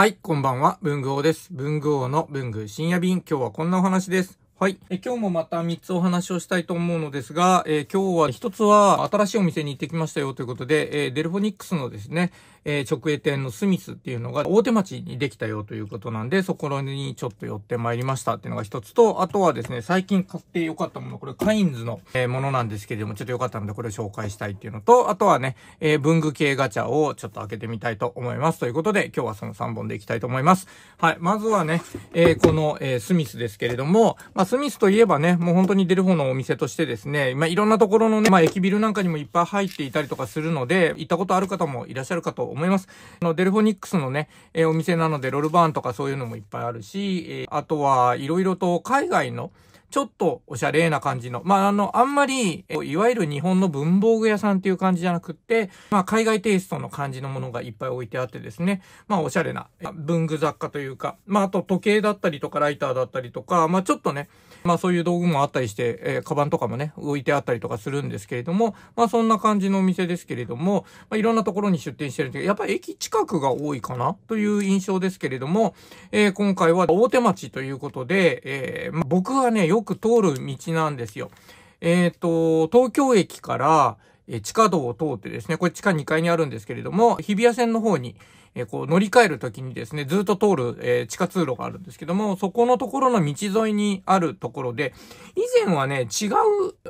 はい、こんばんは、文具王です。文具王の文具深夜便、今日はこんなお話です。はい。え今日もまた3つお話をしたいと思うのですが、えー、今日は1つは新しいお店に行ってきましたよということで、えー、デルフォニックスのですね、えー、直営店のスミスっていうのが大手町にできたよということなんで、そこにちょっと寄ってまいりましたっていうのが一つと、あとはですね、最近買って良かったもの、これカインズの、えー、ものなんですけれども、ちょっと良かったのでこれを紹介したいっていうのと、あとはね、えー、文具系ガチャをちょっと開けてみたいと思います。ということで、今日はその3本でいきたいと思います。はい、まずはね、えー、この、えー、スミスですけれども、まあ、スミスといえばね、もう本当に出る方のお店としてですね、まあ、いろんなところのね、まあ、駅ビルなんかにもいっぱい入っていたりとかするので、行ったことある方もいらっしゃるかと思います。あの、デルフォニックスのね、えー、お店なので、ロルバーンとかそういうのもいっぱいあるし、えー、あとは、いろいろと海外の、ちょっとおしゃれな感じの、まあ、あの、あんまり、いわゆる日本の文房具屋さんっていう感じじゃなくって、まあ、海外テイストの感じのものがいっぱい置いてあってですね、まあ、おしゃれな文具雑貨というか、まあ、あと時計だったりとかライターだったりとか、まあ、ちょっとね、まあ、そういう道具もあったりして、えー、カバンとかもね、置いてあったりとかするんですけれども、まあ、そんな感じのお店ですけれども、まあ、いろんなところに出店してるんですけど、やっぱ駅近くが多いかなという印象ですけれども、えー、今回は大手町ということで、えー、まあ、僕はね、よよく通る道なんですよ。えっ、ー、と、東京駅から、え地下道を通ってですね、これ地下2階にあるんですけれども、日比谷線の方に、えこう乗り換える時にですね、ずっと通る、え地下通路があるんですけども、そこのところの道沿いにあるところで、以前はね、違う、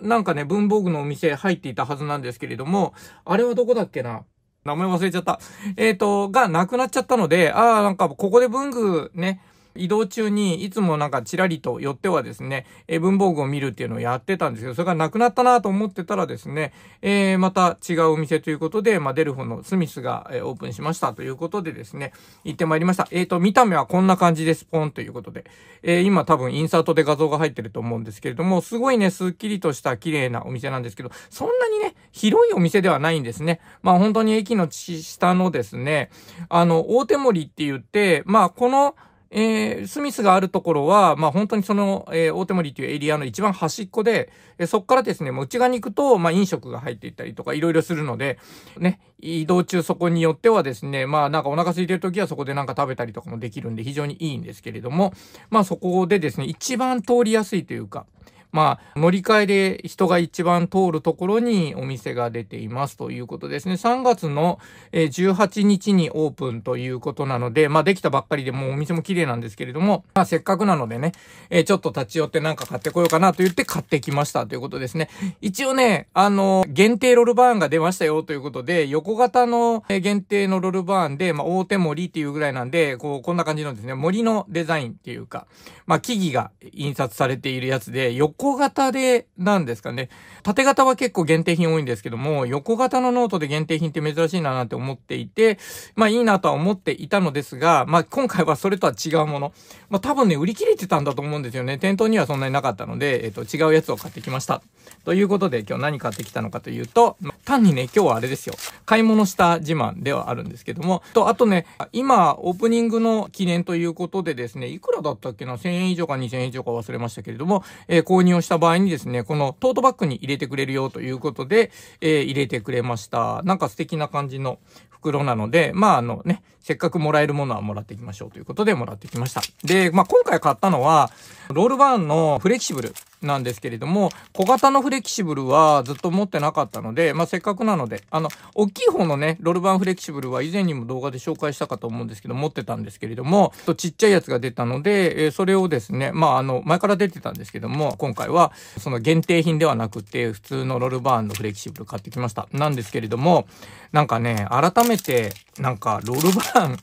なんかね、文房具のお店入っていたはずなんですけれども、あれはどこだっけな名前忘れちゃった。えっ、ー、と、がなくなっちゃったので、ああ、なんかここで文具ね、移動中にいつもなんかちらりと寄ってはですね、え文房具を見るっていうのをやってたんですけど、それがなくなったなと思ってたらですね、えー、また違うお店ということで、まあ、デルフォのスミスが、えオープンしましたということでですね、行ってまいりました。えっ、ー、と、見た目はこんな感じです、ポンということで。えー、今多分インサートで画像が入ってると思うんですけれども、すごいね、すっきりとした綺麗なお店なんですけど、そんなにね、広いお店ではないんですね。まあ本当に駅の下のですね、あの、大手森って言って、まあこの、えー、スミスがあるところは、まあ、本当にその、えー、大手森というエリアの一番端っこで、えー、そこからですね、もう内側に行くと、まあ、飲食が入っていったりとか、いろいろするので、ね、移動中そこによってはですね、まあ、なんかお腹空いてる時はそこでなんか食べたりとかもできるんで、非常にいいんですけれども、まあ、そこでですね、一番通りやすいというか、まあ、乗り換えで人が一番通るところにお店が出ていますということですね。3月の18日にオープンということなので、まあ、できたばっかりでもうお店も綺麗なんですけれども、まあ、せっかくなのでね、えちょっと立ち寄ってなんか買ってこようかなと言って買ってきましたということですね。一応ね、あの、限定ロールバーンが出ましたよということで、横型の限定のロールバーンで、まあ、大手森っていうぐらいなんで、こう、こんな感じのですね、森のデザインっていうか、まあ、木々が印刷されているやつで、横横型で、なんですかね。縦型は結構限定品多いんですけども、横型のノートで限定品って珍しいななんて思っていて、まあいいなとは思っていたのですが、まあ今回はそれとは違うもの。まあ多分ね、売り切れてたんだと思うんですよね。店頭にはそんなになかったので、えっ、ー、と、違うやつを買ってきました。ということで今日何買ってきたのかというと、単にね、今日はあれですよ。買い物した自慢ではあるんですけども、と、あとね、今、オープニングの記念ということでですね、いくらだったっけな ?1000 円以上か2000円以上か忘れましたけれども、えー、購入入した場合にですね、このトートバッグに入れてくれるよということで、えー、入れてくれました。なんか素敵な感じの袋なので、まああのね、せっかくもらえるものはもらっていきましょうということでもらってきました。で、まあ今回買ったのは、ロールバーンのフレキシブルなんですけれども、小型のフレキシブルはずっと持ってなかったので、まあ、せっかくなので、あの、大きい方のね、ロールバンフレキシブルは以前にも動画で紹介したかと思うんですけど、持ってたんですけれども、とちっちゃいやつが出たので、えそれをですね、まあ、あの、前から出てたんですけども、今回は、その限定品ではなくて、普通のロールバーンのフレキシブル買ってきました。なんですけれども、なんかね、改めて、なんか、ロールバーン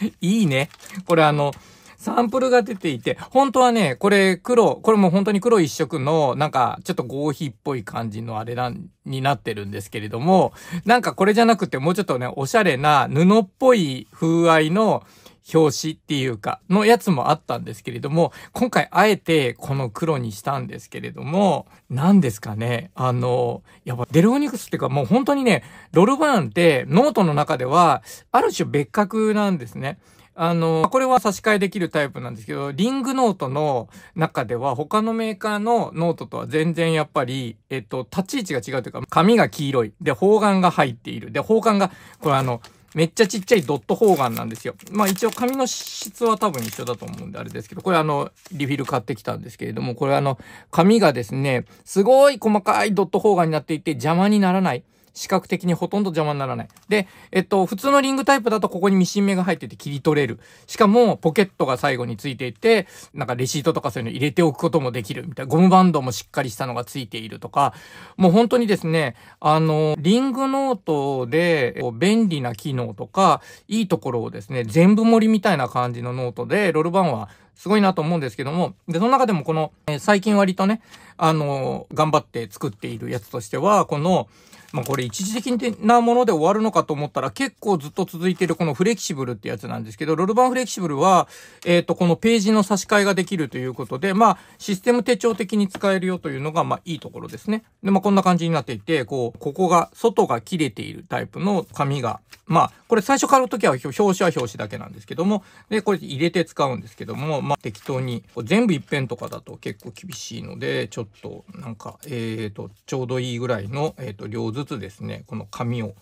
いいね。これあの、サンプルが出ていて、本当はね、これ黒、これも本当に黒一色の、なんか、ちょっと合皮っぽい感じのあれな、ん、になってるんですけれども、なんかこれじゃなくて、もうちょっとね、おしゃれな布っぽい風合いの、表紙っていうか、のやつもあったんですけれども、今回あえてこの黒にしたんですけれども、何ですかね、あの、やっぱデルオニクスっていうかもう本当にね、ロルバーンってノートの中では、ある種別格なんですね。あの、これは差し替えできるタイプなんですけど、リングノートの中では他のメーカーのノートとは全然やっぱり、えっと、立ち位置が違うというか、紙が黄色い。で、方眼が入っている。で、方眼が、これあの、めっちゃちっちゃいドット方眼なんですよ。まあ一応紙の質は多分一緒だと思うんであれですけど、これあの、リフィル買ってきたんですけれども、これあの、紙がですね、すごい細かいドット方眼になっていて邪魔にならない。視覚的にほとんど邪魔にならない。で、えっと、普通のリングタイプだとここにミシン目が入ってて切り取れる。しかも、ポケットが最後についていて、なんかレシートとかそういうの入れておくこともできるみたいな。ゴムバンドもしっかりしたのがついているとか、もう本当にですね、あの、リングノートで便利な機能とか、いいところをですね、全部盛りみたいな感じのノートで、ロールバンはすごいなと思うんですけども、で、その中でもこの、え最近割とね、あの、頑張って作っているやつとしては、この、まあこれ一時的なもので終わるのかと思ったら結構ずっと続いてるこのフレキシブルってやつなんですけど、ロルバンフレキシブルは、えっ、と、このページの差し替えができるということで、まあシステム手帳的に使えるよというのが、まあいいところですね。で、まあこんな感じになっていて、こう、ここが、外が切れているタイプの紙が、まあこれ最初買うときは表紙は表紙だけなんですけども、で、これ入れて使うんですけども、まあ適当に、全部一辺とかだと結構厳しいので、ちょっとなんか、えっ、と、ちょうどいいぐらいの、えっ、と、両図ずつですね、この紙を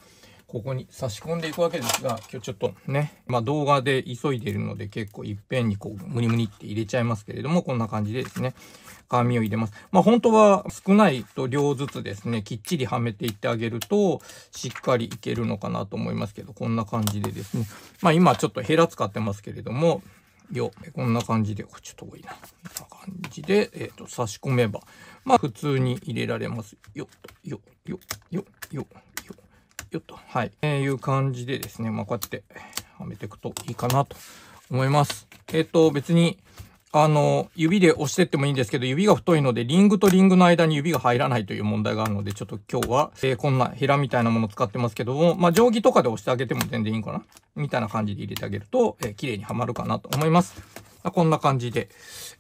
ここに差し込んでいくわけですが、今日ちょっとね、まあ、動画で急いでいるので結構いっぺんにこう、ムニムニって入れちゃいますけれども、こんな感じでですね、紙を入れます。まあ、本当は少ないと量ずつですね、きっちりはめていってあげると、しっかりいけるのかなと思いますけど、こんな感じでですね、まあ、今ちょっとヘラ使ってますけれども、よ、こんな感じで、ちょっと多いな。こんな感じで、えっ、ー、と、差し込めば、まあ、普通に入れられます。よ、よ、よ、よ、よ、よ、よと。はい。えー、いう感じでですね、まあ、こうやってはめていくといいかなと思います。えっ、ー、と、別に、あの、指で押してってもいいんですけど、指が太いので、リングとリングの間に指が入らないという問題があるので、ちょっと今日は、えー、こんなヘラみたいなものを使ってますけども、まあ、定規とかで押してあげても全然いいかなみたいな感じで入れてあげると、えー、綺麗にはまるかなと思います。こんな感じで、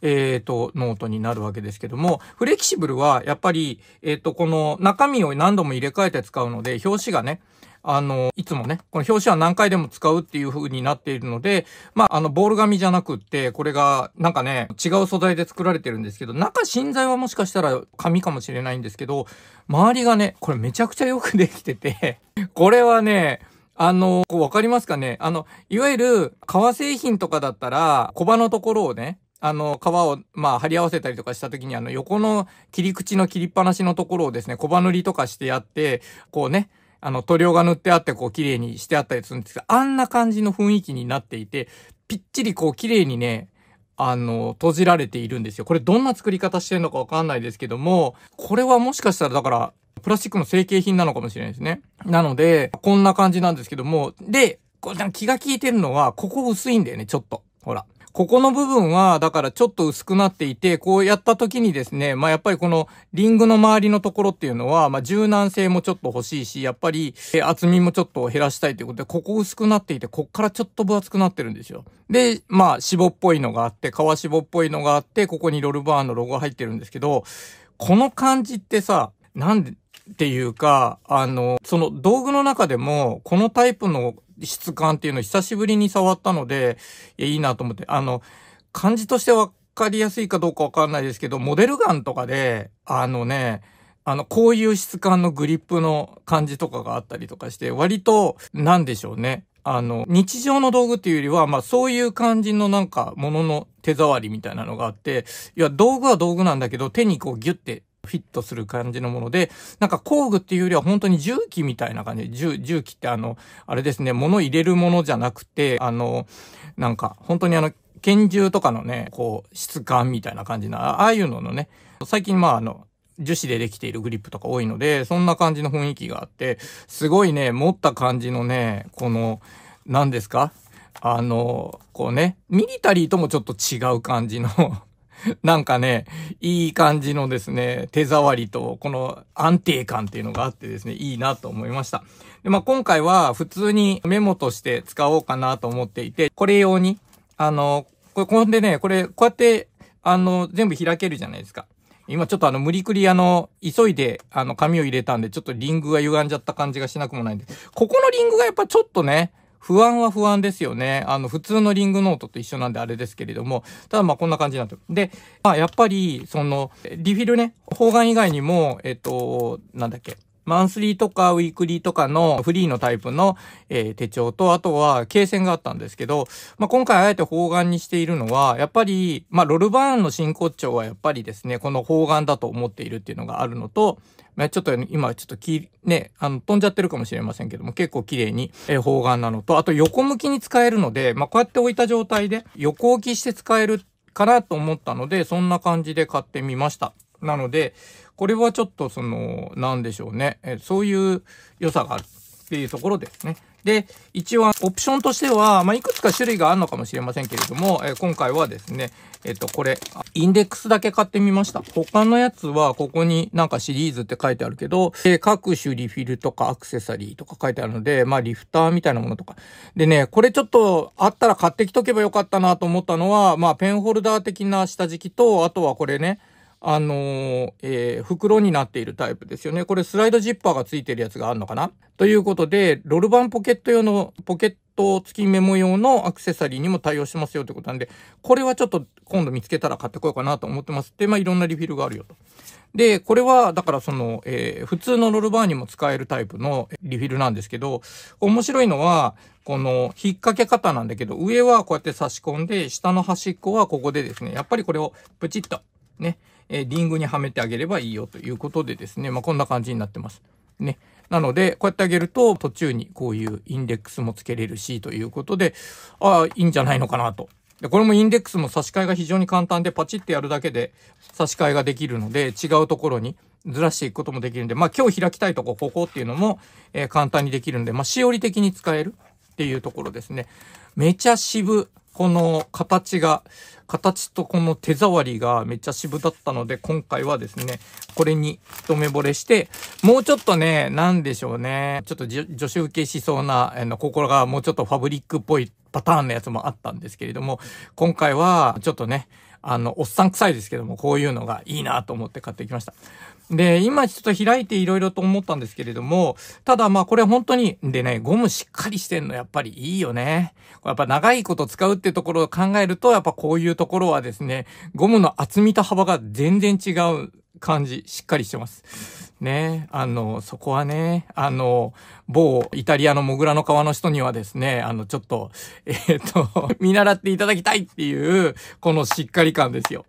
えっ、ー、と、ノートになるわけですけども、フレキシブルは、やっぱり、えっ、ー、と、この中身を何度も入れ替えて使うので、表紙がね、あの、いつもね、この表紙は何回でも使うっていう風になっているので、まあ、あの、ボール紙じゃなくって、これが、なんかね、違う素材で作られてるんですけど、中芯材はもしかしたら紙かもしれないんですけど、周りがね、これめちゃくちゃよくできてて これはね、あの、こうわかりますかねあの、いわゆる、革製品とかだったら、コバのところをね、あの、革を、まあ、貼り合わせたりとかした時に、あの、横の切り口の切りっぱなしのところをですね、小ば塗りとかしてやって、こうね、あの、塗料が塗ってあって、こう、綺麗にしてあったりするんですけど、あんな感じの雰囲気になっていて、ぴっちりこう、綺麗にね、あの、閉じられているんですよ。これどんな作り方してるのかわかんないですけども、これはもしかしたらだから、プラスチックの成形品なのかもしれないですね。なので、こんな感じなんですけども、で、これ気が利いてるのは、ここ薄いんだよね、ちょっと。ほら。ここの部分は、だからちょっと薄くなっていて、こうやった時にですね、まあやっぱりこのリングの周りのところっていうのは、まあ柔軟性もちょっと欲しいし、やっぱり厚みもちょっと減らしたいということで、ここ薄くなっていて、こっからちょっと分厚くなってるんですよ。で、まあ脂肪っぽいのがあって、皮脂肪っぽいのがあって、ここにロルバーンのロゴが入ってるんですけど、この感じってさ、なんで、っていうか、あの、その道具の中でも、このタイプの質感っていうのを久しぶりに触ったので、いいなと思って、あの、感じとしてわかりやすいかどうかわかんないですけど、モデルガンとかで、あのね、あの、こういう質感のグリップの感じとかがあったりとかして、割と、なんでしょうね。あの、日常の道具っていうよりは、まあそういう感じのなんか、ものの手触りみたいなのがあって、いや、道具は道具なんだけど、手にこうギュってフィットする感じのもので、なんか工具っていうよりは本当に重機みたいな感じ。重、重機ってあの、あれですね、物入れるものじゃなくて、あの、なんか本当にあの、拳銃とかのね、こう、質感みたいな感じな、ああいうののね、最近まああの、樹脂でできているグリップとか多いので、そんな感じの雰囲気があって、すごいね、持った感じのね、この、何ですかあの、こうね、ミリタリーともちょっと違う感じの なんかね、いい感じのですね、手触りと、この安定感っていうのがあってですね、いいなと思いました。で、まあ、今回は普通にメモとして使おうかなと思っていて、これ用に、あの、これ、こんでね、これ、こうやって、あの、全部開けるじゃないですか。今ちょっとあの、無理くりあの、急いで、あの、紙を入れたんで、ちょっとリングが歪んじゃった感じがしなくもないんで、ここのリングがやっぱちょっとね、不安は不安ですよね。あの、普通のリングノートと一緒なんであれですけれども、ただまあこんな感じになってる。で、まあやっぱり、その、リフィルね、方眼以外にも、えっと、なんだっけ、マンスリーとかウィークリーとかのフリーのタイプの、えー、手帳と、あとは、経線があったんですけど、まあ、今回あえて方眼にしているのは、やっぱり、まあ、ロルバーンの真骨頂はやっぱりですね、この方眼だと思っているっていうのがあるのと、ね、ちょっと今ちょっとき、ね、あの、飛んじゃってるかもしれませんけども、結構綺麗に、えー、方眼なのと、あと横向きに使えるので、まあ、こうやって置いた状態で横置きして使えるかなと思ったので、そんな感じで買ってみました。なので、これはちょっとその、なんでしょうね。えそういう良さがあるっていうところですね。で、一応、オプションとしては、まあ、いくつか種類があるのかもしれませんけれども、えー、今回はですね、えっ、ー、と、これ、インデックスだけ買ってみました。他のやつは、ここになんかシリーズって書いてあるけど、えー、各種リフィルとかアクセサリーとか書いてあるので、まあ、リフターみたいなものとか。でね、これちょっと、あったら買ってきとけばよかったなと思ったのは、まあ、ペンホルダー的な下敷きと、あとはこれね、あのー、えー、袋になっているタイプですよね。これスライドジッパーが付いてるやつがあるのかなということで、ロルバンポケット用のポケット付きメモ用のアクセサリーにも対応しますよってことなんで、これはちょっと今度見つけたら買ってこようかなと思ってます。で、まあいろんなリフィルがあるよと。で、これは、だからその、えー、普通のロルバーにも使えるタイプのリフィルなんですけど、面白いのは、この引っ掛け方なんだけど、上はこうやって差し込んで、下の端っこはここでですね、やっぱりこれをプチッと、ね、えー、リングにはめてあげればいいよということでですね、まあ、こんな感じになってます。ね。なので、こうやってあげると、途中にこういうインデックスもつけれるし、ということで、ああ、いいんじゃないのかなと。で、これもインデックスも差し替えが非常に簡単で、パチってやるだけで差し替えができるので、違うところにずらしていくこともできるんで、まあ今日開きたいとこ、ここっていうのも、えー、簡単にできるんで、まあしおり的に使えるっていうところですね。めちゃ渋。この形が、形とこの手触りがめっちゃ渋だったので、今回はですね、これに一目惚れして、もうちょっとね、なんでしょうね、ちょっと女子受けしそうな、あの、心がもうちょっとファブリックっぽいパターンのやつもあったんですけれども、今回はちょっとね、あの、おっさん臭いですけども、こういうのがいいなと思って買ってきました。で、今ちょっと開いていろいろと思ったんですけれども、ただまあこれ本当に、でね、ゴムしっかりしてんのやっぱりいいよね。やっぱ長いこと使うってところを考えると、やっぱこういうところはですね、ゴムの厚みと幅が全然違う感じ、しっかりしてます。ね、あの、そこはね、あの、某イタリアのモグラの川の人にはですね、あの、ちょっと、えっ、ー、と、見習っていただきたいっていう、このしっかり感ですよ。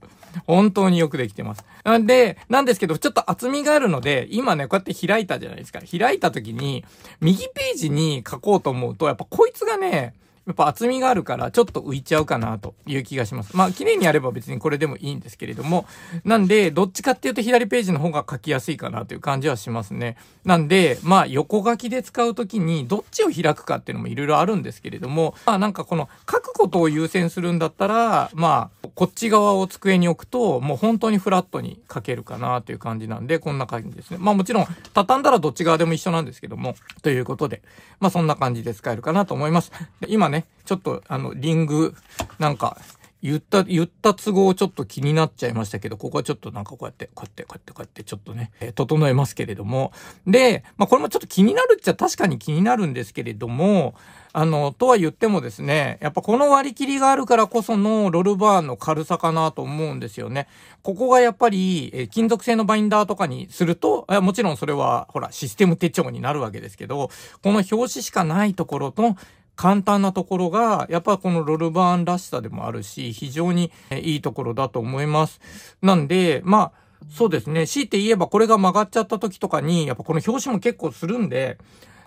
本当によくできてます。で、なんですけど、ちょっと厚みがあるので、今ね、こうやって開いたじゃないですか。開いた時に、右ページに書こうと思うと、やっぱこいつがね、やっぱ厚みがあるからちょっと浮いちゃうかなという気がします。まあ綺麗にやれば別にこれでもいいんですけれども、なんでどっちかっていうと左ページの方が書きやすいかなという感じはしますね。なんで、まあ横書きで使う時にどっちを開くかっていうのもいろいろあるんですけれども、まあなんかこの書くことを優先するんだったら、まあこっち側を机に置くともう本当にフラットに書けるかなという感じなんで、こんな感じですね。まあもちろん畳んだらどっち側でも一緒なんですけども、ということで、まあそんな感じで使えるかなと思います。今ね、ね、ちょっとあの、リング、なんか、言った、言った都合ちょっと気になっちゃいましたけど、ここはちょっとなんかこうやって、こうやって、こうやって、こうやって、ちょっとね、えー、整えますけれども。で、まあこれもちょっと気になるっちゃ確かに気になるんですけれども、あの、とは言ってもですね、やっぱこの割り切りがあるからこそのロルバーの軽さかなと思うんですよね。ここがやっぱり、えー、金属製のバインダーとかにすると、もちろんそれは、ほら、システム手帳になるわけですけど、この表紙しかないところと、簡単なところが、やっぱこのロルバーンらしさでもあるし、非常にいいところだと思います。なんで、まあ、そうですね。強いて言えばこれが曲がっちゃった時とかに、やっぱこの表紙も結構するんで、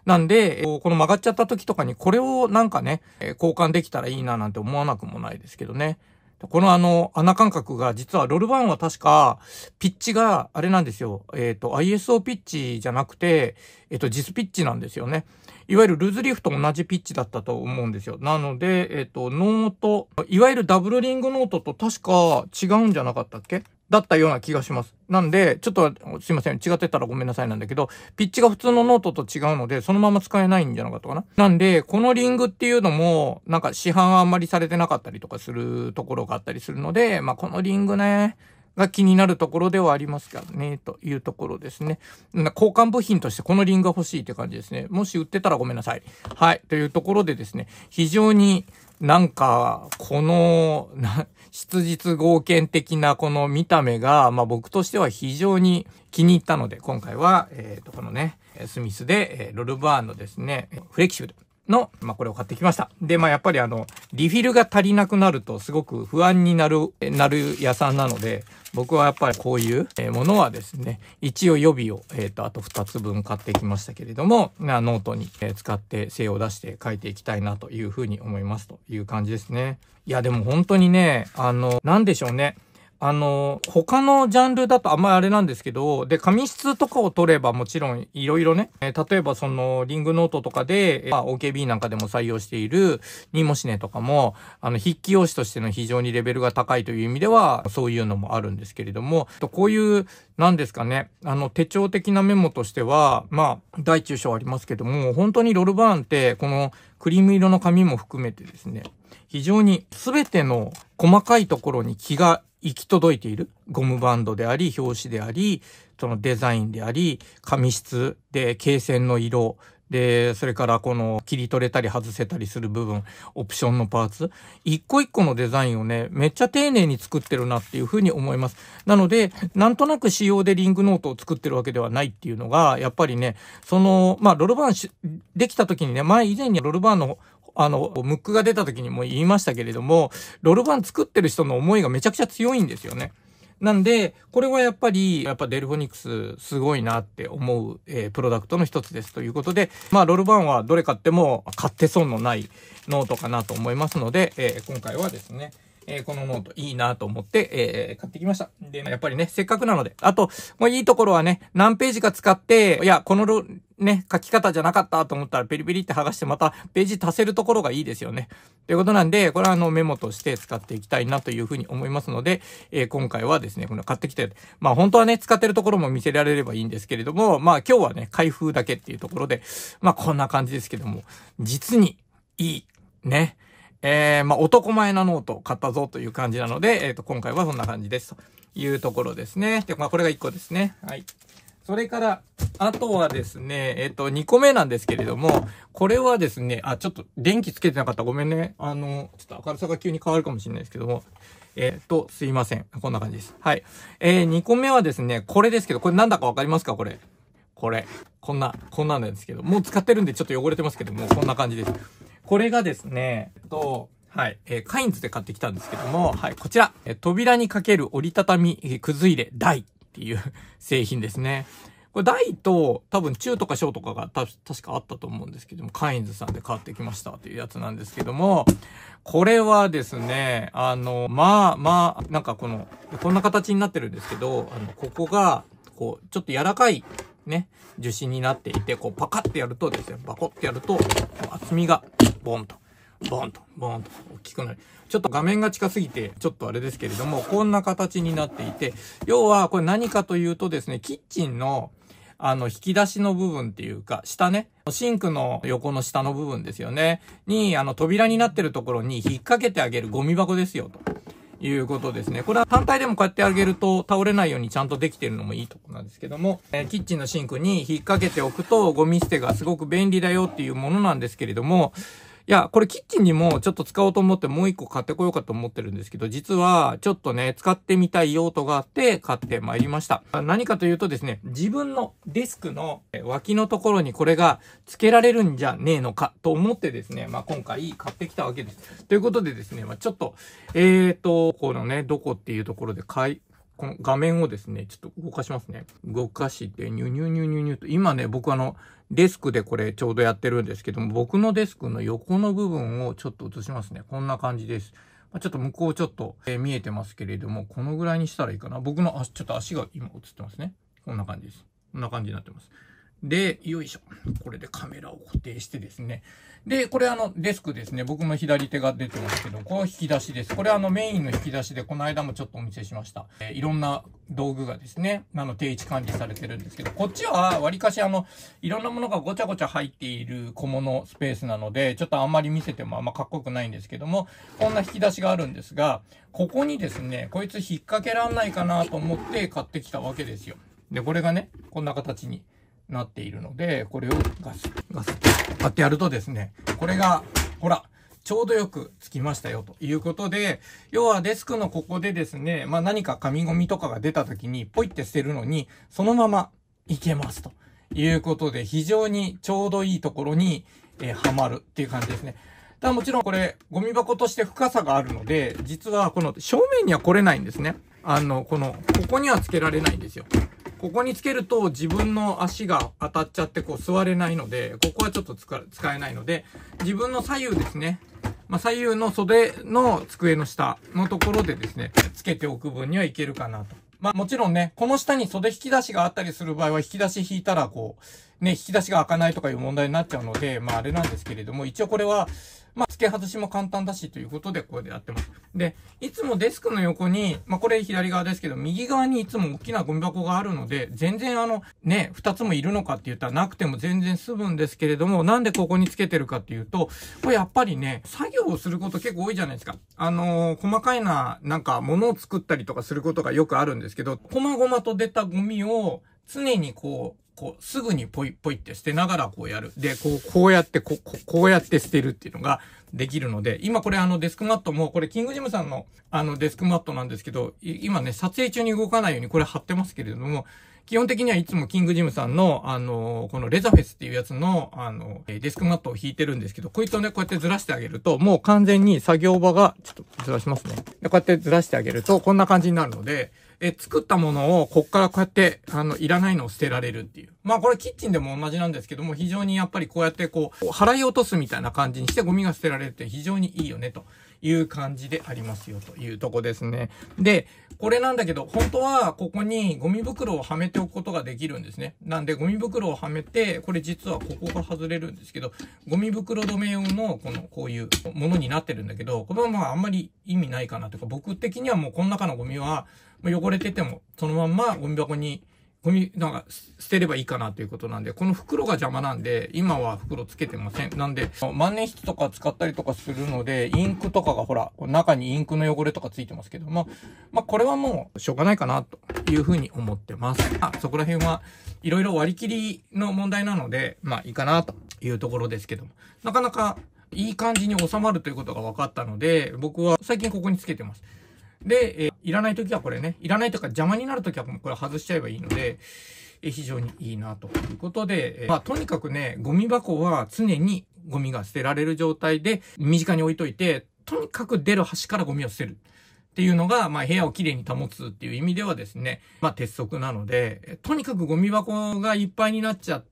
なんで、この曲がっちゃった時とかにこれをなんかね、交換できたらいいななんて思わなくもないですけどね。このあの、穴感覚が、実はロルバーンは確か、ピッチが、あれなんですよ。えっ、ー、と、ISO ピッチじゃなくて、えっ、ー、と、JIS ピッチなんですよね。いわゆるルーズリーフと同じピッチだったと思うんですよ。なので、えっ、ー、と、ノート、いわゆるダブルリングノートと確か違うんじゃなかったっけだったような気がします。なんで、ちょっとすいません、違ってたらごめんなさいなんだけど、ピッチが普通のノートと違うので、そのまま使えないんじゃなかったかな。なんで、このリングっていうのも、なんか市販あんまりされてなかったりとかするところがあったりするので、まあ、このリングね、が気になるところではありますからね、というところですね。交換部品としてこのリングが欲しいって感じですね。もし売ってたらごめんなさい。はい。というところでですね、非常になんか、この、質実合憲的なこの見た目が、まあ僕としては非常に気に入ったので、今回は、えっ、と、このね、スミスで、ロルバーンのですね、フレキシブル。の、まあ、これを買ってきました。で、まあ、やっぱりあの、リフィルが足りなくなるとすごく不安になる、なる屋さんなので、僕はやっぱりこういうものはですね、一応予備を、えっ、ー、と、あと2つ分買ってきましたけれども、まノートに使って精を出して書いていきたいなというふうに思いますという感じですね。いや、でも本当にね、あの、なんでしょうね。あの、他のジャンルだとあんまりあれなんですけど、で、紙質とかを取ればもちろんいろいろね、え例えばそのリングノートとかで、まあ、OKB なんかでも採用しているニモシネとかも、あの、筆記用紙としての非常にレベルが高いという意味では、そういうのもあるんですけれども、こういう、なんですかね、あの、手帳的なメモとしては、まあ、大中小ありますけども、本当にロルバーンって、このクリーム色の紙も含めてですね、非常に全ての細かいところに気が行き届いているゴムバンドであり表紙でありそのデザインであり紙質で罫線の色でそれからこの切り取れたり外せたりする部分オプションのパーツ一個一個のデザインをねめっちゃ丁寧に作ってるなっていうふうに思いますなのでなんとなく仕様でリングノートを作ってるわけではないっていうのがやっぱりねそのまあロルバーンできた時にね前以前にロルバーンのあの、ムックが出た時にも言いましたけれども、ロールン作ってる人の思いがめちゃくちゃ強いんですよね。なんで、これはやっぱり、やっぱデルフォニクスすごいなって思う、えー、プロダクトの一つですということで、まあ、ロルバンはどれ買っても買って損のないノートかなと思いますので、えー、今回はですね、えー、このノートいいなと思って、えー、買ってきました。で、やっぱりね、せっかくなので。あと、もういいところはね、何ページか使って、いや、このね、書き方じゃなかったと思ったらペリペリって剥がしてまたページ足せるところがいいですよね。ということなんで、これはあのメモとして使っていきたいなというふうに思いますので、えー、今回はですね、この買ってきた、まあ本当はね、使ってるところも見せられればいいんですけれども、まあ今日はね、開封だけっていうところで、まあこんな感じですけども、実にいい、ね。えー、まあ、男前なノートを買ったぞという感じなので、えっ、ー、と、今回はそんな感じです。というところですね。で、まあ、これが1個ですね。はい。それから、あとはですね、えっと、2個目なんですけれども、これはですね、あ、ちょっと電気つけてなかった。ごめんね。あの、ちょっと明るさが急に変わるかもしれないですけども、えっと、すいません。こんな感じです。はい。えー、2個目はですね、これですけど、これなんだかわかりますかこれ。これ。こんな、こんなんですけど、もう使ってるんでちょっと汚れてますけども、こんな感じです。これがですね、えっと、はい。えー、カインズで買ってきたんですけども、はい。こちら、え扉にかける折りたたみ、えー、くず入れ、台っていう 製品ですね。これ大と多分中とか小とかが確かあったと思うんですけども、カインズさんで買ってきましたっていうやつなんですけども、これはですね、あの、まあまあ、なんかこの、こんな形になってるんですけど、あの、ここが、こう、ちょっと柔らかいね、樹脂になっていて、こうパカってやるとですね、バコってやると、厚みがボンと、ボンと、ボンと大きくなる。ちょっと画面が近すぎて、ちょっとあれですけれども、こんな形になっていて、要はこれ何かというとですね、キッチンの、あの、引き出しの部分っていうか、下ね、シンクの横の下の部分ですよね、に、あの、扉になってるところに引っ掛けてあげるゴミ箱ですよ、ということですね。これは単体でもこうやってあげると倒れないようにちゃんとできてるのもいいとこなんですけども、えー、キッチンのシンクに引っ掛けておくとゴミ捨てがすごく便利だよっていうものなんですけれども、いや、これキッチンにもちょっと使おうと思ってもう一個買ってこようかと思ってるんですけど、実はちょっとね、使ってみたい用途があって買ってまいりました。何かというとですね、自分のデスクの脇のところにこれが付けられるんじゃねえのかと思ってですね、まあ、今回買ってきたわけです。ということでですね、まあ、ちょっと、えーと、このね、どこっていうところで買い、この画面をですね、ちょっと動かしますね。動かして、ニュニュニュニュニュと。今ね、僕あの、デスクでこれちょうどやってるんですけども、僕のデスクの横の部分をちょっと映しますね。こんな感じです。ちょっと向こうちょっと、えー、見えてますけれども、このぐらいにしたらいいかな。僕の足、ちょっと足が今映ってますね。こんな感じです。こんな感じになってます。で、よいしょ。これでカメラを固定してですね。で、これあの、デスクですね。僕の左手が出てますけど、この引き出しです。これあの、メインの引き出しで、この間もちょっとお見せしました。えー、いろんな道具がですね、あの、定位置管理されてるんですけど、こっちは、わりかしあの、いろんなものがごちゃごちゃ入っている小物スペースなので、ちょっとあんまり見せてもあんまかっこよくないんですけども、こんな引き出しがあるんですが、ここにですね、こいつ引っ掛けらんないかなと思って買ってきたわけですよ。で、これがね、こんな形に。なっているので、これをガス、ガスと貼ってやるとですね、これが、ほら、ちょうどよくつきましたよということで、要はデスクのここでですね、まあ何か紙ゴミとかが出た時にポイって捨てるのに、そのままいけますということで、非常にちょうどいいところに、えー、はまるっていう感じですね。ただもちろんこれ、ゴミ箱として深さがあるので、実はこの正面には来れないんですね。あの、この、ここにはつけられないんですよ。ここにつけると自分の足が当たっちゃってこう座れないので、ここはちょっと使えないので、自分の左右ですね。まあ、左右の袖の机の下のところでですね、つけておく分にはいけるかなと。まあもちろんね、この下に袖引き出しがあったりする場合は、引き出し引いたらこう、ね、引き出しが開かないとかいう問題になっちゃうので、まああれなんですけれども、一応これは、まあ、付け外しも簡単だしということで、これでやってます。で、いつもデスクの横に、まあ、これ左側ですけど、右側にいつも大きなゴミ箱があるので、全然あの、ね、二つもいるのかって言ったらなくても全然済むんですけれども、なんでここにつけてるかっていうと、これやっぱりね、作業をすること結構多いじゃないですか。あのー、細かいな、なんか物を作ったりとかすることがよくあるんですけど、細々と出たゴミを、常にこう、こう、すぐにポイポイって捨てながらこうやる。で、こう、こうやって、こう、こうやって捨てるっていうのができるので、今これあのデスクマットも、これキングジムさんのあのデスクマットなんですけど、今ね、撮影中に動かないようにこれ貼ってますけれども、基本的にはいつもキングジムさんの、あの、このレザフェスっていうやつの、あの、デスクマットを引いてるんですけど、こいつをね、こうやってずらしてあげると、もう完全に作業場が、ちょっとずらしますね。でこうやってずらしてあげると、こんな感じになるので、え、作ったものを、こっからこうやって、あの、いらないのを捨てられるっていう。まあこれキッチンでも同じなんですけども、非常にやっぱりこうやってこう、払い落とすみたいな感じにしてゴミが捨てられるって非常にいいよね、という感じでありますよ、というとこですね。で、これなんだけど、本当はここにゴミ袋をはめておくことができるんですね。なんでゴミ袋をはめて、これ実はここが外れるんですけど、ゴミ袋止め用のこの、こういうものになってるんだけど、これはまああんまり意味ないかなというか、僕的にはもうこの中のゴミは、汚れてても、そのまんまゴミ箱に、ゴミ、なんか、捨てればいいかなということなんで、この袋が邪魔なんで、今は袋つけてません。なんで、万年筆とか使ったりとかするので、インクとかがほら、中にインクの汚れとかついてますけども、まあ、これはもう、しょうがないかな、というふうに思ってます。あ、そこら辺は、いろいろ割り切りの問題なので、まあ、いいかな、というところですけども、なかなか、いい感じに収まるということが分かったので、僕は最近ここにつけてます。で、えー、いらない時はこれね、いらないとか邪魔になる時はこれ外しちゃえばいいので、えー、非常にいいなということで、えー、まあ、とにかくね、ゴミ箱は常にゴミが捨てられる状態で、身近に置いといて、とにかく出る端からゴミを捨てる。っていうのが、まあ、部屋をきれいに保つっていう意味ではですね、まあ、鉄則なので、とにかくゴミ箱がいっぱいになっちゃって、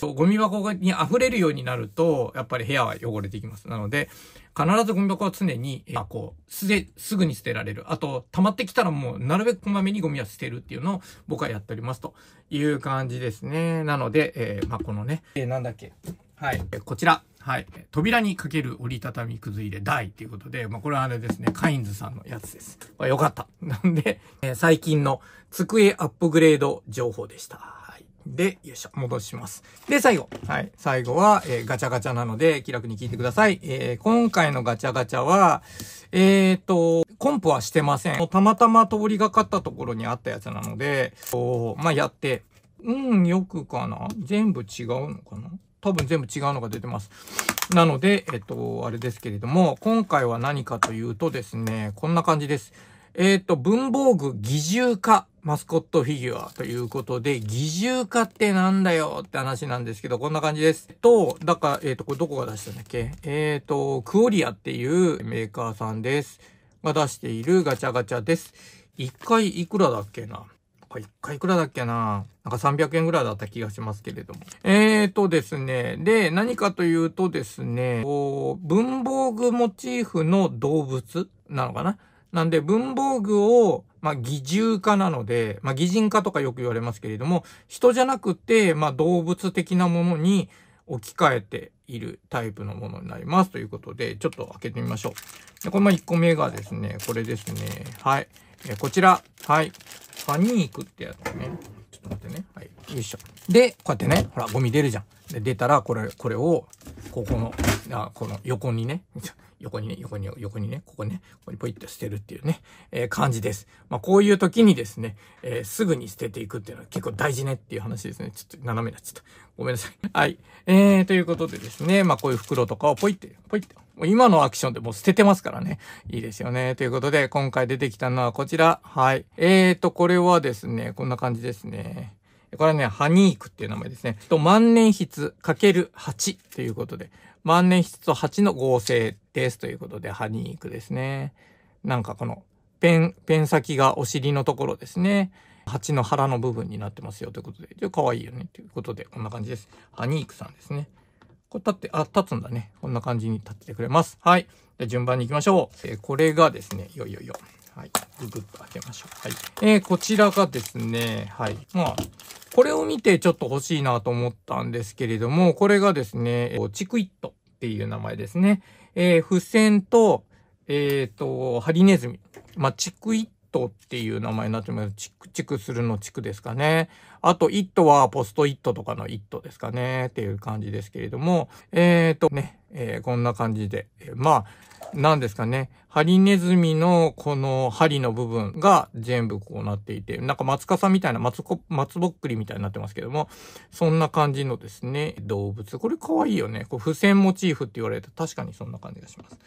ゴミ箱に溢れるようになると、やっぱり部屋は汚れていきます。なので、必ずゴミ箱は常に、えこう、すすぐに捨てられる。あと、溜まってきたらもう、なるべくこまめにゴミは捨てるっていうのを僕はやっておりますという感じですね。なので、えー、まあ、このね、えー、なんだっけ。はい、えこちら。はい。扉にかける折りたたみくず入れ台っていうことで、まあ、これはあれですね、カインズさんのやつです。まあ、よかった。なんで、え最近の机アップグレード情報でした。で、よいしょ、戻します。で、最後。はい。最後は、えー、ガチャガチャなので、気楽に聞いてください。えー、今回のガチャガチャは、えーと、コンプはしてません。たまたま通りがかったところにあったやつなので、おまあ、やって。うん、よくかな全部違うのかな多分全部違うのが出てます。なので、えっと、あれですけれども、今回は何かというとですね、こんな感じです。えっ、ー、と、文房具擬重化マスコットフィギュアということで、擬重化ってなんだよって話なんですけど、こんな感じです。と、だから、えっ、ー、と、これどこが出したんだっけえっ、ー、と、クオリアっていうメーカーさんです。が出しているガチャガチャです。一回いくらだっけな一1回いくらだっけななんか300円ぐらいだった気がしますけれども。えーとですね。で、何かというとですね、こう文房具モチーフの動物なのかななんで文房具を、まあ、擬人化なので、まあ、擬人化とかよく言われますけれども、人じゃなくて、まあ、動物的なものに置き換えているタイプのものになります。ということで、ちょっと開けてみましょう。で、これ、ま、1個目がですね、これですね。はい。えこちら。はい。パニークってやつね。ちょっと待ってね。はい。よいしょ。で、こうやってね、ほら、ゴミ出るじゃん。で、出たら、これ、これを、ここの、あ、この横にね、横にね、横に、横にね、ここね、ここにポイッと捨てるっていうね、えー、感じです。まあ、こういう時にですね、えー、すぐに捨てていくっていうのは結構大事ねっていう話ですね。ちょっと斜めになっちゃった。ごめんなさい。はい。えー、ということでですね、まあ、こういう袋とかをポイって、ポイって、もう今のアクションでもう捨ててますからね。いいですよね。ということで、今回出てきたのはこちら。はい。えーと、これはですね、こんな感じですね。これはね、ハニークっていう名前ですね。と、万年筆かける8ということで。万年筆と8の合成ですということで、ハニークですね。なんかこの、ペン、ペン先がお尻のところですね。蜂の腹の部分になってますよということで、じゃ可愛いよねということで、こんな感じです。ハニークさんですね。これ立って、あ、立つんだね。こんな感じに立っててくれます。はい。じゃ順番に行きましょう。えー、これがですね、よいよいよ。はい。ぐっと開けましょう。はい。えー、こちらがですね、はい。まあ、これを見てちょっと欲しいなと思ったんですけれども、これがですね、チクイットっていう名前ですね。えー、付箋と、えっ、ー、と、ハリネズミ。まあ、チクイットっていう名前になってます。チクチクするのチクですかね。あと、イットはポストイットとかのイットですかね。っていう感じですけれども、えっ、ー、とね、えー、こんな感じで。まあ、何ですかね。ハリネズミのこの針の部分が全部こうなっていて、なんか松笠みたいな、松こ、松ぼっくりみたいになってますけども、そんな感じのですね、動物。これ可愛いよね。こう、付箋モチーフって言われると確かにそんな感じがします。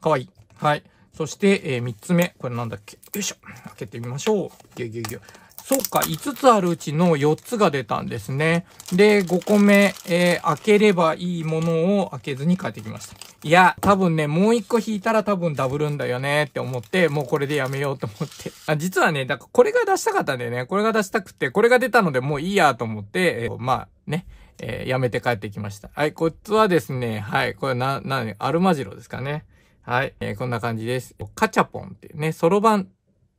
可愛い。はい。そして、えー、3つ目。これなんだっけよいしょ。開けてみましょう。ギュギュギュ。そうか、5つあるうちの4つが出たんですね。で、5個目、えー、開ければいいものを開けずに帰ってきました。いや、多分ね、もう1個引いたら多分ダブるんだよねって思って、もうこれでやめようと思って。あ、実はね、だからこれが出したかったんだよね。これが出したくて、これが出たのでもういいやと思って、えー、まあね、えー、やめて帰ってきました。はい、こっちはですね、はい、これな、なアルマジロですかね。はい、えー、こんな感じです。カチャポンっていうね、そろばん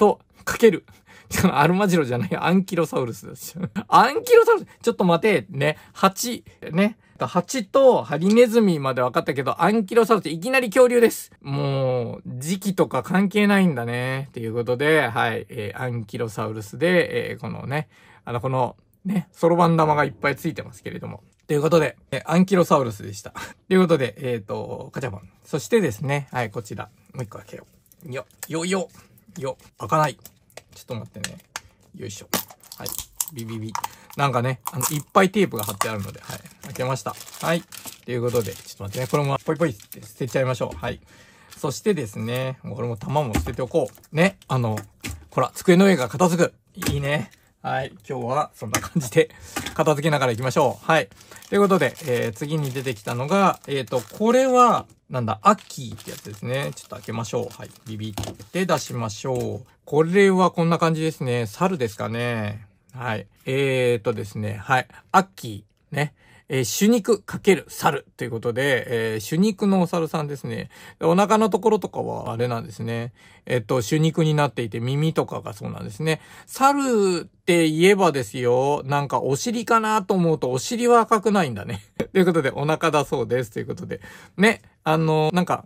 と、かける。アルマジロじゃない、アンキロサウルスです。アンキロサウルスちょっと待てね。蜂、ね。蜂とハリネズミまで分かったけど、アンキロサウルスいきなり恐竜です。もう、時期とか関係ないんだね。っていうことで、はい、えー、アンキロサウルスで、えー、このね、あの、この、ね、そろばん玉がいっぱいついてますけれども。ということで、えー、アンキロサウルスでした。ということで、えっ、ー、と、カチャボン。そしてですね、はい、こちら、もう一個開けよう。よ、よ、よ。よ、開かない。ちょっと待ってね。よいしょ。はい。ビビビ。なんかね、あの、いっぱいテープが貼ってあるので、はい。開けました。はい。ということで、ちょっと待ってね。これも、ポイポイって捨てちゃいましょう。はい。そしてですね、これも玉も捨てておこう。ね。あの、ほら、机の上が片付く。いいね。はい。今日はそんな感じで 片付けながら行きましょう。はい。ということで、えー、次に出てきたのが、えっ、ー、と、これは、なんだ、アッキーってやつですね。ちょっと開けましょう。はい。ビビって出しましょう。これはこんな感じですね。猿ですかね。はい。えー、とですね。はい。アッキー。ね。えー、主肉かける猿ということで、えー、主肉のお猿さんですね。お腹のところとかはあれなんですね。えっと、主肉になっていて耳とかがそうなんですね。猿って言えばですよ、なんかお尻かなと思うとお尻は赤くないんだね ということで、お腹だそうです。ということで。ね、あの、なんか、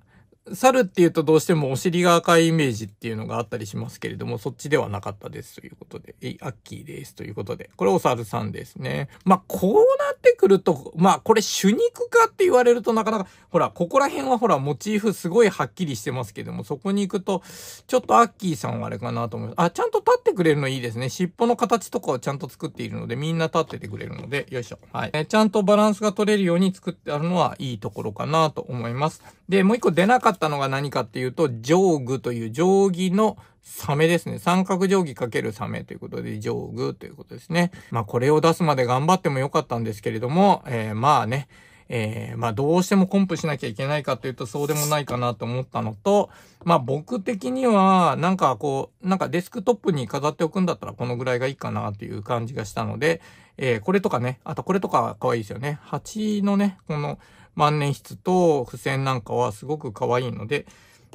猿っていうとどうしてもお尻が赤いイメージっていうのがあったりしますけれども、そっちではなかったですということで、えい、アッキーですということで、これお猿さんですね。まあ、こうなってくると、まあ、これ主肉かって言われるとなかなか、ほら、ここら辺はほら、モチーフすごいはっきりしてますけども、そこに行くと、ちょっとアッキーさんはあれかなと思います。あ、ちゃんと立ってくれるのいいですね。尻尾の形とかをちゃんと作っているので、みんな立っててくれるので、よいしょ。はい。えちゃんとバランスが取れるように作ってあるのはいいところかなと思います。で、もう一個出なかったったのが何かっていうと、定具という定規のサメですね。三角定規るサメということで、定具ということですね。まあこれを出すまで頑張ってもよかったんですけれども、えー、まあね、えー、まあどうしてもコンプしなきゃいけないかというとそうでもないかなと思ったのと、まあ僕的にはなんかこう、なんかデスクトップに飾っておくんだったらこのぐらいがいいかなという感じがしたので、えー、これとかね、あとこれとか可愛いですよね。蜂のね、この万年筆と付箋なんかはすごく可愛いので、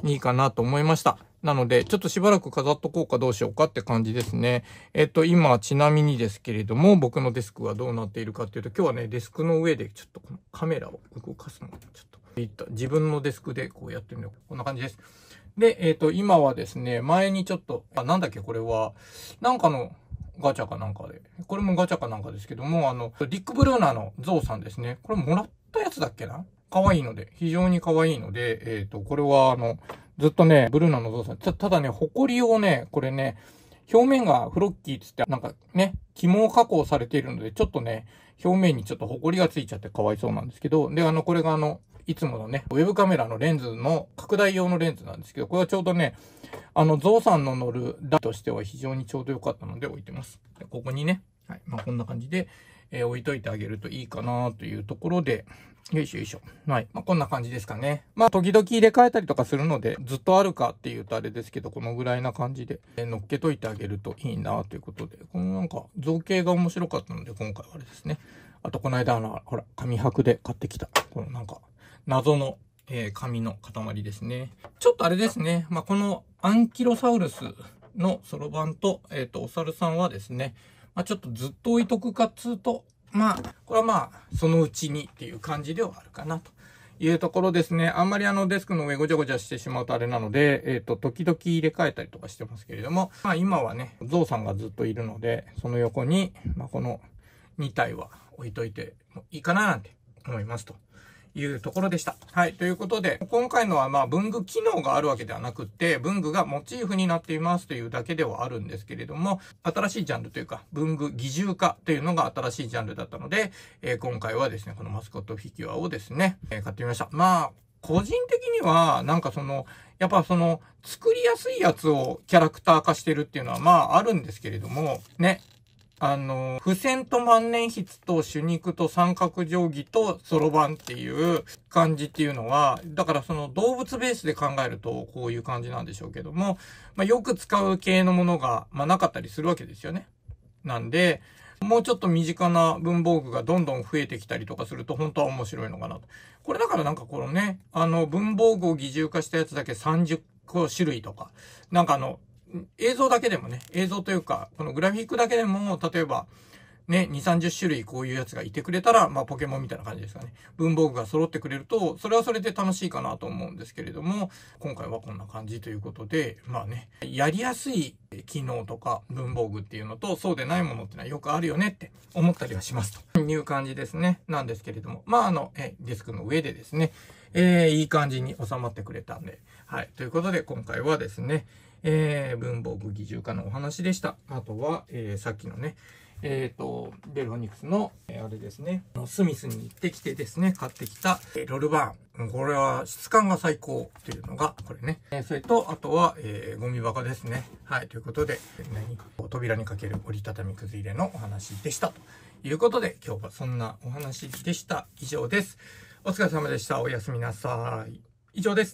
いいかなと思いました。なので、ちょっとしばらく飾っとこうかどうしようかって感じですね。えっと、今、ちなみにですけれども、僕のデスクはどうなっているかっていうと、今日はね、デスクの上でちょっとこのカメラを動かすのがちょっと、いった自分のデスクでこうやってみよう。こんな感じです。で、えっと、今はですね、前にちょっと、あ、なんだっけ、これは、なんかの、ガチャかなんかで。これもガチャかなんかですけども、あの、ディック・ブルーナーのゾウさんですね。これもらっったやつだっけな可愛いので、非常に可愛いので、えっ、ー、と、これはあの、ずっとね、ブルーナのゾウさん、ただね、ホコリをね、これね、表面がフロッキーつって、なんかね、肝を加工されているので、ちょっとね、表面にちょっとホコリがついちゃってかわいそうなんですけど、で、あの、これがあの、いつものね、ウェブカメラのレンズの拡大用のレンズなんですけど、これはちょうどね、あの、ゾウさんの乗る台としては非常にちょうど良かったので置いてます。ここにね、はい、まあ、こんな感じで、えー、置いといてあげるといいかなというところで、よいしょよいしょ。はい。まあ、こんな感じですかね。まあ、時々入れ替えたりとかするので、ずっとあるかっていうとあれですけど、このぐらいな感じで、えー、乗っけといてあげるといいなということで、このなんか造形が面白かったので、今回はあれですね。あと、この間、あの、ほら、紙箔で買ってきた、このなんか、謎の、えー、紙の塊ですね。ちょっとあれですね。まあ、このアンキロサウルスのそろばんと、えっ、ー、と、お猿さんはですね、まあ、ちょっとずっと置いとくかっつうと、まあ、これはまあ、そのうちにっていう感じではあるかなというところですね。あんまりあのデスクの上ごちゃごちゃしてしまうとあれなので、えっ、ー、と、時々入れ替えたりとかしてますけれども、まあ今はね、ゾウさんがずっといるので、その横に、まあこの2体は置いといてもいいかななんて思いますと。いうところでした。はい。ということで、今回のはまあ文具機能があるわけではなくって、文具がモチーフになっていますというだけではあるんですけれども、新しいジャンルというか、文具擬術化というのが新しいジャンルだったので、えー、今回はですね、このマスコットフィギュアをですね、えー、買ってみました。まあ、個人的には、なんかその、やっぱその、作りやすいやつをキャラクター化してるっていうのはまああるんですけれども、ね、あの、付箋と万年筆と手肉と三角定規とそろばんっていう感じっていうのは、だからその動物ベースで考えるとこういう感じなんでしょうけども、まあ、よく使う系のものが、まあ、なかったりするわけですよね。なんで、もうちょっと身近な文房具がどんどん増えてきたりとかすると本当は面白いのかなと。これだからなんかこのね、あの文房具を擬重化したやつだけ30個種類とか、なんかあの、映像だけでもね、映像というか、このグラフィックだけでも、例えば、ね、2、30種類こういうやつがいてくれたら、まあポケモンみたいな感じですかね。文房具が揃ってくれると、それはそれで楽しいかなと思うんですけれども、今回はこんな感じということで、まあね、やりやすい機能とか文房具っていうのと、そうでないものってのはよくあるよねって思ったりはしますという感じですね。なんですけれども、まああの、えデスクの上でですね、えー、いい感じに収まってくれたんで、はい。ということで今回はですね、えー、文房具技術家のお話でした。あとは、えー、さっきのね、えっ、ー、と、ベルフォニクスの、えー、あれですね、スミスに行ってきてですね、買ってきた、えー、ロルバーン。これは質感が最高というのが、これね。えー、それと、あとは、えー、ゴミ箱ですね。はい、ということで、何扉にかける折りたたみくず入れのお話でした。ということで、今日はそんなお話でした。以上です。お疲れ様でした。おやすみなさい。以上です。